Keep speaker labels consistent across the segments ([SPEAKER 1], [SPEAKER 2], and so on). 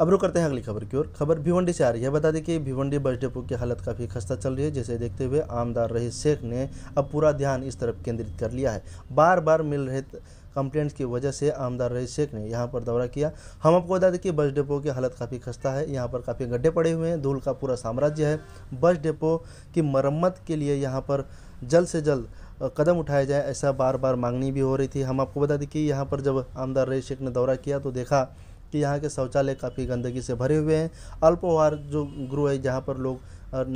[SPEAKER 1] अब रुक करते हैं अगली खबर की ओर खबर भिवंडी से आ रही है बता दें कि भिवंडी बस डिपो की हालत काफ़ी खस्ता चल रही है जिसे देखते हुए आमदार रही शेख ने अब पूरा ध्यान इस तरफ केंद्रित कर लिया है बार बार मिल रहे कंप्लेंट्स की वजह से आमदार रही शेख ने यहाँ पर दौरा किया हम आपको बता दें कि बस डिपो की हालत काफ़ी खस्ता है यहाँ पर काफ़ी गड्ढे पड़े हुए हैं धूल का पूरा साम्राज्य है बस डिपो की मरम्मत के लिए यहाँ पर जल्द से जल्द कदम उठाया जाए ऐसा बार बार मांगनी भी हो रही थी हम आपको बता दें कि यहाँ पर जब आमदार रही शेख ने दौरा किया तो देखा कि यहाँ के शौचालय काफ़ी गंदगी से भरे हुए हैं अल्पवार जो गुरु है जहाँ पर लोग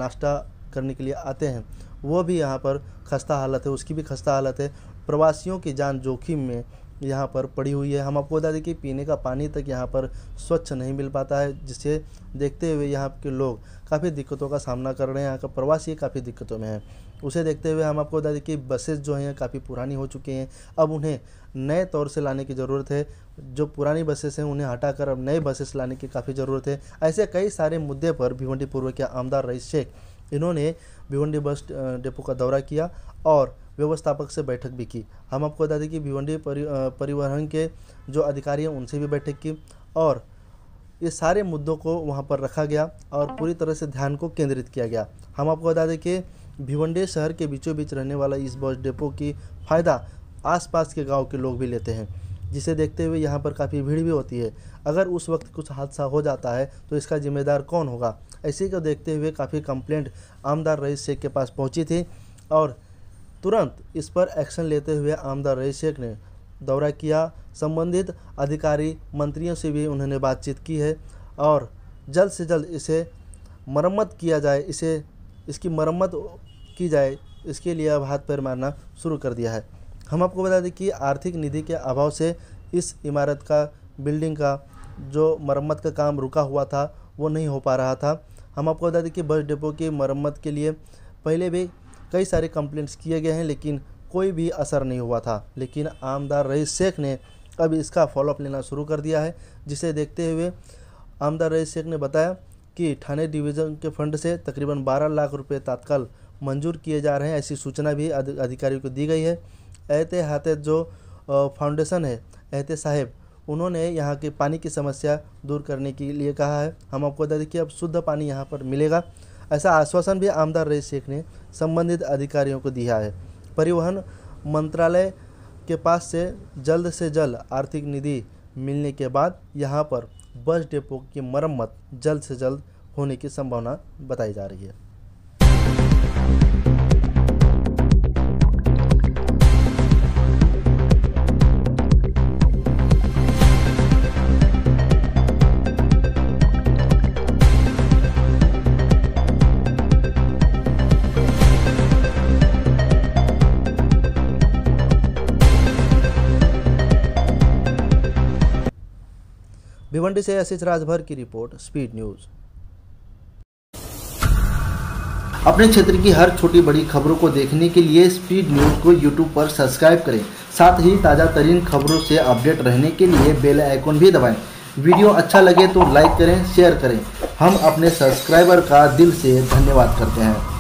[SPEAKER 1] नाश्ता करने के लिए आते हैं वो भी यहाँ पर खस्ता हालत है उसकी भी खस्ता हालत है प्रवासियों की जान जोखिम में यहाँ पर पड़ी हुई है हम आपको बता दें कि पीने का पानी तक यहाँ पर स्वच्छ नहीं मिल पाता है जिसे देखते हुए यहाँ के लोग काफ़ी दिक्कतों का सामना कर रहे हैं यहाँ का प्रवासी काफ़ी दिक्कतों में है उसे देखते हुए हम आपको बता दें कि बसेज जो हैं काफ़ी पुरानी हो चुकी हैं अब उन्हें नए तौर से लाने की ज़रूरत है जो पुरानी बसेस हैं उन्हें हटाकर अब नए बसेस लाने की काफ़ी ज़रूरत है ऐसे कई सारे मुद्दे पर भिवंडी पूर्व के आमदार रईस शेख इन्होंने भिवंडी बस डिपो का दौरा किया और व्यवस्थापक से बैठक भी की हम आपको बता दें कि भिवंडी परि, परिवहन के जो अधिकारी हैं उनसे भी बैठक की और ये सारे मुद्दों को वहाँ पर रखा गया और पूरी तरह से ध्यान को केंद्रित किया गया हम आपको बता दें कि भिवंडी शहर के बीचों बीच रहने वाला इस बस डेपो की फ़ायदा आसपास के गांव के लोग भी लेते हैं जिसे देखते हुए यहाँ पर काफ़ी भीड़ भी होती है अगर उस वक्त कुछ हादसा हो जाता है तो इसका जिम्मेदार कौन होगा ऐसे को देखते हुए काफ़ी कंप्लेंट आमदार रईस शेख के पास पहुँची थी और तुरंत इस पर एक्शन लेते हुए आमदार रई शेख ने दौरा किया संबंधित अधिकारी मंत्रियों से भी उन्होंने बातचीत की है और जल्द से जल्द इसे मरम्मत किया जाए इसे इसकी मरम्मत की जाए इसके लिए अब हाथ पैर मारना शुरू कर दिया है हम आपको बता दें कि आर्थिक निधि के अभाव से इस इमारत का बिल्डिंग का जो मरम्मत का काम रुका हुआ था वो नहीं हो पा रहा था हम आपको बता दें कि बस डिपो की मरम्मत के लिए पहले भी कई सारे कंप्लेंट्स किए गए हैं लेकिन कोई भी असर नहीं हुआ था लेकिन आमदार रईस शेख ने अब इसका फॉलोअप लेना शुरू कर दिया है जिसे देखते हुए आमदार रईस शेख ने बताया कि थाने डिवीज़न के फंड से तकरीबन 12 लाख रुपए तत्काल मंजूर किए जा रहे हैं ऐसी सूचना भी अधिकारियों को दी गई है एहते हाथे जो फाउंडेशन है एहते साहेब उन्होंने यहाँ के पानी की समस्या दूर करने के लिए कहा है हम आपको बता दें कि अब शुद्ध पानी यहाँ पर मिलेगा ऐसा आश्वासन भी आमदार रईस शेख ने संबंधित अधिकारियों को दिया है परिवहन मंत्रालय के पास से जल्द से जल्द आर्थिक निधि मिलने के बाद यहाँ पर बस डिपो की मरम्मत जल्द से जल्द होने की संभावना बताई जा रही है भिवंडी से आशीष राजभर की रिपोर्ट स्पीड न्यूज़ अपने क्षेत्र की हर छोटी बड़ी खबरों को देखने के लिए स्पीड न्यूज को यूट्यूब पर सब्सक्राइब करें साथ ही ताज़ा तरीन खबरों से अपडेट रहने के लिए बेल आइकॉन भी दबाएं। वीडियो अच्छा लगे तो लाइक करें शेयर करें हम अपने सब्सक्राइबर का दिल से धन्यवाद करते हैं